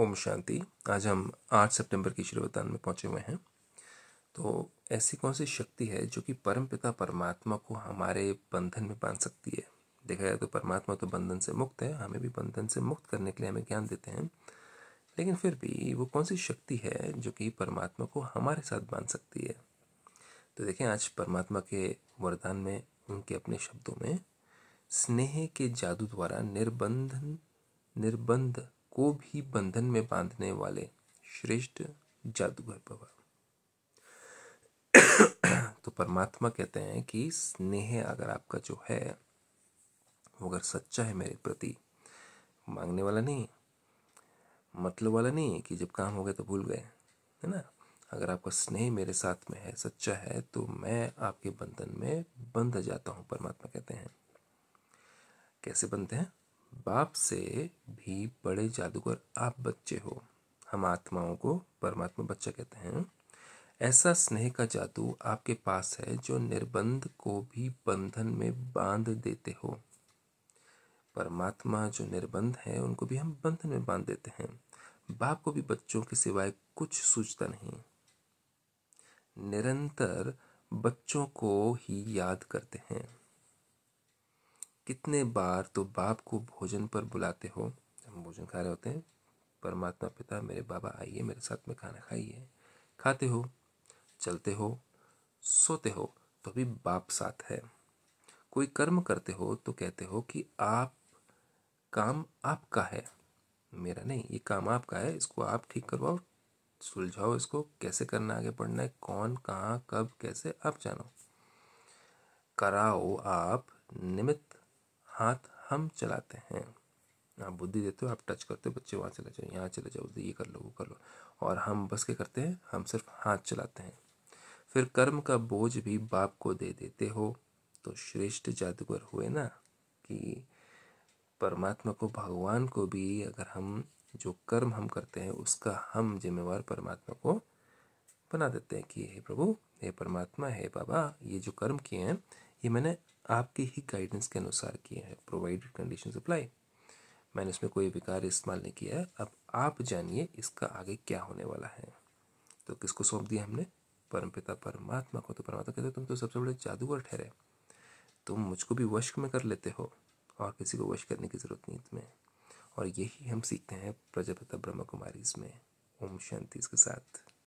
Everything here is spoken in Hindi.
ओम शांति आज हम आठ सितंबर की श्रीवतान में पहुंचे हुए हैं तो ऐसी कौन सी शक्ति है जो कि परम पिता परमात्मा को हमारे बंधन में बांध सकती है देखा जाए तो परमात्मा तो बंधन से मुक्त है हमें भी बंधन से मुक्त करने के लिए हमें ज्ञान देते हैं लेकिन फिर भी वो कौन सी शक्ति है जो कि परमात्मा को हमारे साथ बांध सकती है तो देखें आज परमात्मा के वरदान में उनके अपने शब्दों में स्नेह के जादू द्वारा निर्बंधन निर्बंध को भी बंधन में बांधने वाले श्रेष्ठ जादूगर बाबा तो परमात्मा कहते हैं कि स्नेह अगर आपका जो है वो अगर सच्चा है मेरे प्रति मांगने वाला नहीं मतलब वाला नहीं कि जब काम हो गया तो भूल गए है ना अगर आपका स्नेह मेरे साथ में है सच्चा है तो मैं आपके बंधन में बंध जाता हूँ परमात्मा कहते हैं कैसे बनते हैं बाप से भी बड़े जादूगर आप बच्चे हो हम आत्माओं को परमात्मा बच्चा कहते हैं ऐसा स्नेह का जादू आपके पास है जो निर्बंध को भी बंधन में बांध देते हो परमात्मा जो निर्बंध है उनको भी हम बंधन में बांध देते हैं बाप को भी बच्चों के सिवाय कुछ सूझता नहीं निरंतर बच्चों को ही याद करते हैं कितने बार तो बाप को भोजन पर बुलाते हो हम भोजन खा रहे होते हैं परमात्मा पिता मेरे बाबा आइए मेरे साथ में खाना खाइए खाते हो चलते हो सोते हो तो भी बाप साथ है कोई कर्म करते हो तो कहते हो कि आप काम आपका है मेरा नहीं ये काम आपका है इसको आप ठीक करवाओ सुलझाओ इसको कैसे करना आगे पढ़ना है कौन कहाँ कब कैसे आप जानो कराओ आप निमित्त हाथ हम चलाते हैं आप बुद्धि देते हो आप टच करते हो बच्चे वहाँ चले जाओ यहाँ चले जाओ ये कर लो वो कर लो और हम बस के करते हैं हम सिर्फ हाथ चलाते हैं फिर कर्म का बोझ भी बाप को दे देते हो तो श्रेष्ठ जादूगर हुए ना कि परमात्मा को भगवान को भी अगर हम जो कर्म हम करते हैं उसका हम जिम्मेवार परमात्मा को बना देते हैं कि हे प्रभु हे परमात्मा हे बाबा ये जो कर्म किए हैं ये मैंने आपकी ही गाइडेंस के अनुसार किए हैं प्रोवाइडेड कंडीशन अप्लाई मैंने उसमें कोई विकार इस्तेमाल नहीं किया है अब आप जानिए इसका आगे क्या होने वाला है तो किसको सौंप दिया हमने परमपिता परमात्मा को तो परमात्मा कहते तुम तो सबसे बड़े जादूगर ठहरे तुम मुझको भी वश में कर लेते हो और किसी को वश करने की ज़रूरत नहीं तुम्हें और यही हम सीखते हैं प्रजापिता ब्रह्म कुमारी इसमें ओम शांति इसके साथ